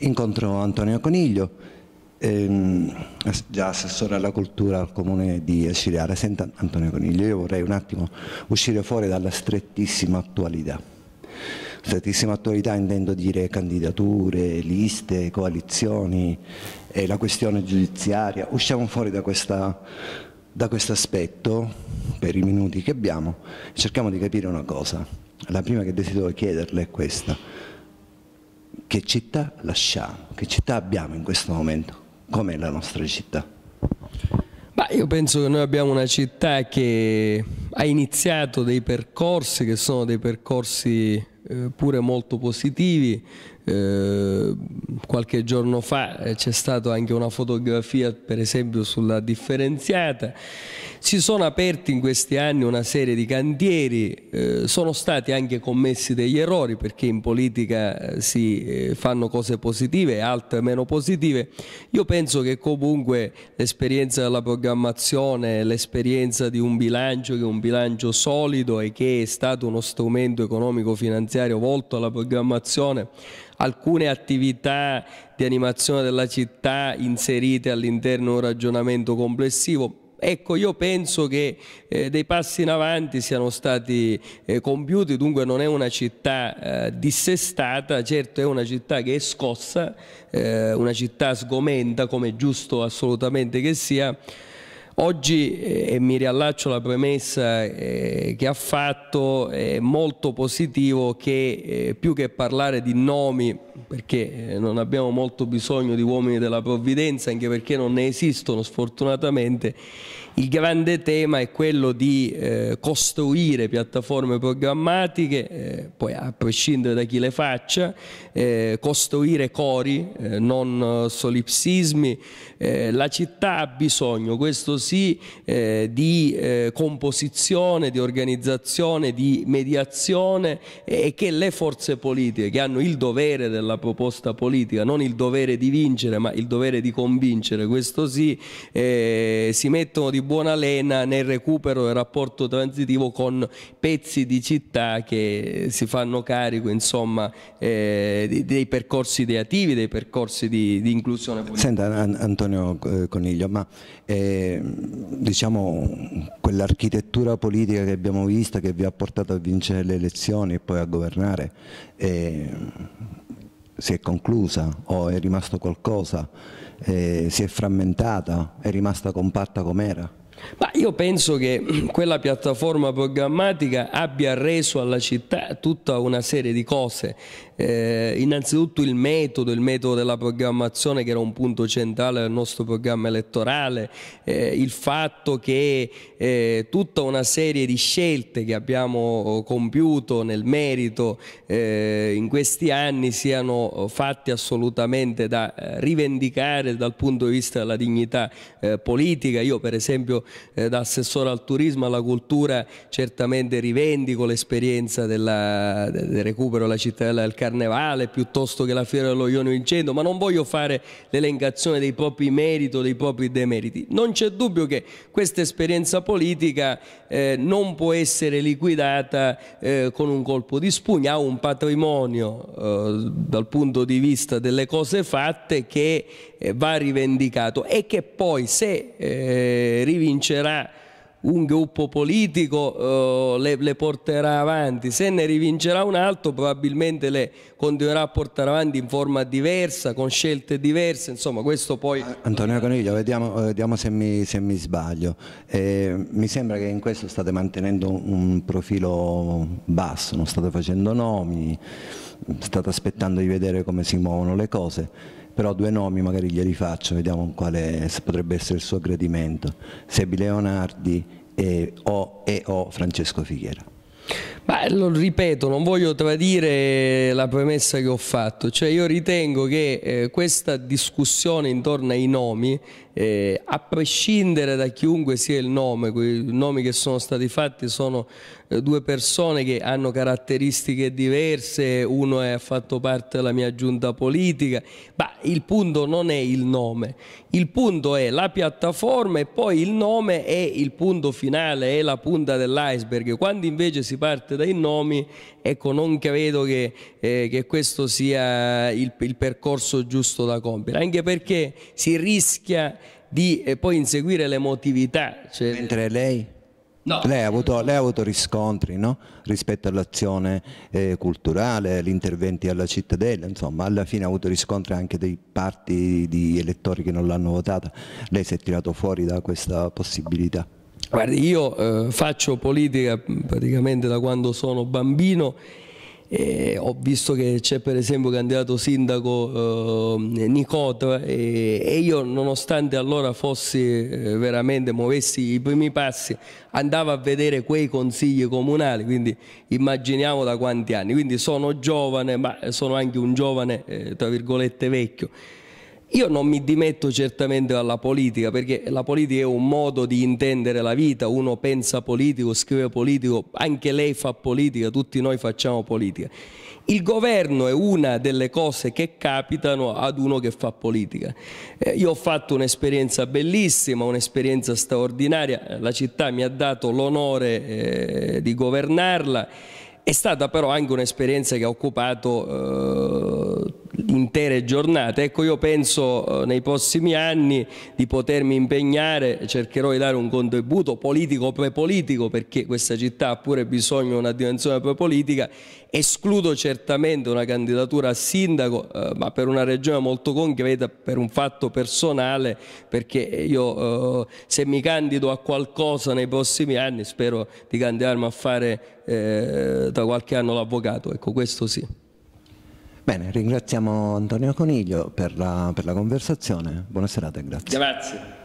incontro Antonio Coniglio, ehm, già assessore alla cultura al comune di Acireale. Senta Antonio Coniglio, io vorrei un attimo uscire fuori dalla strettissima attualità. Strettissima attualità intendo dire candidature, liste, coalizioni, e la questione giudiziaria. Usciamo fuori da questa da questo aspetto, per i minuti che abbiamo, cerchiamo di capire una cosa. La prima che desidero chiederle è questa che città lasciamo, che città abbiamo in questo momento, com'è la nostra città? Beh, io penso che noi abbiamo una città che ha iniziato dei percorsi che sono dei percorsi eh, pure molto positivi, eh, qualche giorno fa eh, c'è stata anche una fotografia per esempio sulla differenziata si sono aperti in questi anni una serie di cantieri eh, sono stati anche commessi degli errori perché in politica eh, si eh, fanno cose positive e altre meno positive io penso che comunque l'esperienza della programmazione l'esperienza di un bilancio che è un bilancio solido e che è stato uno strumento economico finanziario volto alla programmazione alcune attività di animazione della città inserite all'interno di un ragionamento complessivo. Ecco, io penso che eh, dei passi in avanti siano stati eh, compiuti, dunque non è una città eh, dissestata, certo è una città che è scossa, eh, una città sgomenta come è giusto assolutamente che sia, Oggi, eh, e mi riallaccio alla premessa eh, che ha fatto, è molto positivo che eh, più che parlare di nomi, perché non abbiamo molto bisogno di uomini della provvidenza, anche perché non ne esistono sfortunatamente, il grande tema è quello di costruire piattaforme programmatiche, poi a prescindere da chi le faccia, costruire cori, non solipsismi. la città ha bisogno, questo sì, così eh, di eh, composizione, di organizzazione, di mediazione e che le forze politiche che hanno il dovere della proposta politica, non il dovere di vincere ma il dovere di convincere, questo sì, eh, si mettono di buona lena nel recupero del rapporto transitivo con pezzi di città che si fanno carico insomma, eh, dei percorsi ideativi, dei percorsi di, di inclusione politica. Senta Antonio eh, Coniglio, ma eh, diciamo, quell'architettura politica che abbiamo visto che vi ha portato a vincere le elezioni e poi a governare eh, si è conclusa o è rimasto qualcosa, eh, si è frammentata, è rimasta compatta com'era? Ma io penso che quella piattaforma programmatica abbia reso alla città tutta una serie di cose. Eh, innanzitutto il metodo, il metodo della programmazione che era un punto centrale del nostro programma elettorale, eh, il fatto che eh, tutta una serie di scelte che abbiamo oh, compiuto nel merito eh, in questi anni siano oh, fatte assolutamente da eh, rivendicare dal punto di vista della dignità eh, politica. Io per esempio eh, da assessore al turismo alla cultura certamente rivendico l'esperienza del recupero della cittadella del carnevale piuttosto che la fiera dello Ionio Incendio, ma non voglio fare l'elencazione dei propri meriti o dei propri demeriti. Non c'è dubbio che questa esperienza politica eh, non può essere liquidata eh, con un colpo di spugna, ha un patrimonio eh, dal punto di vista delle cose fatte che eh, va rivendicato e che poi se eh, rivincerà un gruppo politico eh, le, le, porterà avanti, se ne rivincerà un altro probabilmente le continuerà a portare avanti in forma diversa, con scelte diverse, insomma questo poi... Antonio Coniglio, vediamo, eh, vediamo se, mi, se, mi, sbaglio, eh, mi sembra che in questo state mantenendo un profilo basso, non state facendo nomi, state aspettando di vedere come si muovono le cose però due nomi magari glieli faccio, vediamo quale potrebbe essere il suo gradimento, Sebi Leonardi e o, e o Francesco Fighiera. Beh, lo ripeto, non voglio tradire la premessa che ho fatto, cioè io ritengo che eh, questa discussione intorno ai nomi, eh, a prescindere da chiunque sia il nome, i nomi che sono stati fatti sono eh, due persone che hanno caratteristiche diverse, uno ha fatto parte della mia giunta politica, ma il punto non è il nome, il punto è la piattaforma e poi il nome è il punto finale, è la punta dell'iceberg. Quando invece si parte dai nomi, ecco, non credo che, eh, che questo sia il, il percorso giusto da compiere, anche perché si rischia di eh, poi inseguire l'emotività. Cioè... Mentre lei? No. Lei, ha avuto, lei, ha avuto, riscontri no? rispetto all'azione eh, culturale, agli interventi alla cittadella, insomma alla fine ha avuto riscontri anche dei parti di elettori che non l'hanno votata. Lei si è tirato fuori da questa possibilità? Guardi, io eh, faccio politica praticamente da quando sono bambino eh, ho visto che c'è per esempio candidato sindaco eh, Nicota eh, e io nonostante allora fossi eh, veramente muovessi i primi passi andavo a vedere quei consigli comunali quindi immaginiamo da quanti anni quindi sono giovane ma sono anche un giovane eh, tra virgolette vecchio io non mi dimetto certamente dalla politica perché la politica è un modo di intendere la vita, uno pensa politico, scrive politico, anche lei fa politica, tutti noi facciamo politica. Il governo è una delle cose che capitano ad uno che fa politica. Eh, io ho fatto un'esperienza bellissima, un'esperienza straordinaria, la città mi ha dato l'onore eh, di governarla, è stata però anche un'esperienza che ha occupato... Eh, intere giornate. Ecco, io penso eh, nei prossimi anni di potermi impegnare, cercherò di dare un contributo politico pre-politico perché questa città ha pure bisogno di una dimensione pre-politica. Escludo certamente una candidatura a sindaco, eh, ma per una regione molto concreta, per un fatto personale, perché io eh, se mi candido a qualcosa nei prossimi anni spero di candidarmi a fare da eh, qualche anno l'avvocato, ecco questo sì. Bene, ringraziamo Antonio Coniglio per la, per la conversazione. Buona serata e grazie. Grazie.